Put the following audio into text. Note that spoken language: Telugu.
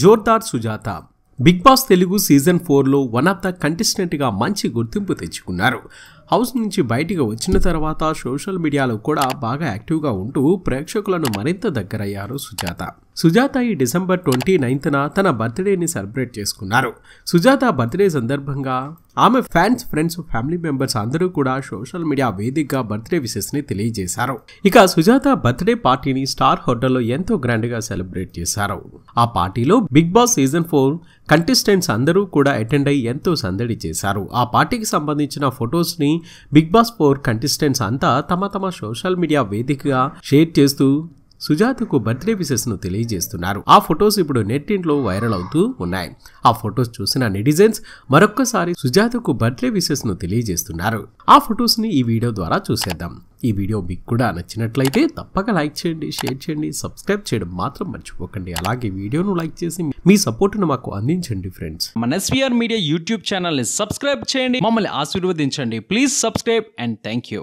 జోర్దార్ Sujatha Bigg Boss Telugu season ఫోర్లో వన్ ఆఫ్ ద కంటెస్టెంట్గా మంచి గుర్తింపు తెచ్చుకున్నారు హౌస్ నుంచి బయటికి వచ్చిన తర్వాత సోషల్ మీడియాలో కూడా బాగా యాక్టివ్గా ఉంటూ ప్రేక్షకులను మరింత దగ్గరయ్యారు సుజాత సుజాత ఈ డిసెంబర్ ట్వంటీ నైన్త్న తన బర్త్డేని సెలబ్రేట్ చేసుకున్నారు సుజాత బర్త్డే సందర్భంగా ఆమె ఫ్యాన్స్ ఫ్రెండ్స్ ఫ్యామిలీ మెంబర్స్ అందరూ కూడా సోషల్ మీడియా వేదికగా బర్త్డే విషెస్ ని తెలియజేశారు ఇక సుజాత బర్త్డే పార్టీని స్టార్ హోటల్లో ఎంతో గ్రాండ్ గా సెలబ్రేట్ చేశారు ఆ పార్టీలో Bigg Boss season four contestants అందరూ కూడా అటెండ్ అయ్యి ఎంతో సందడి చేశారు ఆ పార్టీకి సంబంధించిన ఫొటోస్ ని బిగ్ బాస్ ఫోర్ కంటెస్టెంట్స్ అంతా తమ తమ సోషల్ మీడియా వేదికగా షేర్ చేస్తూ సుజాతకు బర్త్డే విషెస్ ను తెలియజేస్తున్నారు ఆ ఫొటోస్ ఇప్పుడు నెట్టింట్లో వైరల్ అవుతూ ఉన్నాయి ఆ ఫొటోస్ చూసిన నెటిజన్స్ మరొక్కసారి సుజాతకు బర్త్డే విషెస్ ను తెలియజేస్తున్నారు ఆ ఫొటోస్ ని ఈ వీడియో ద్వారా చూసేద్దాం ఈ వీడియో మీకు కూడా నచ్చినట్లయితే తప్పక లైక్ చేయండి షేర్ చేయండి సబ్స్క్రైబ్ చేయడం మాత్రం మర్చిపోకండి అలాగే వీడియోను లైక్ చేసి మీ సపోర్ట్ను మాకు అందించండి ఫ్రెండ్స్ మన ఎస్వీఆర్ మీడియా యూట్యూబ్ ఛానల్ని సబ్స్క్రైబ్ చేయండి మమ్మల్ని ఆశీర్వదించండి please subscribe and thank you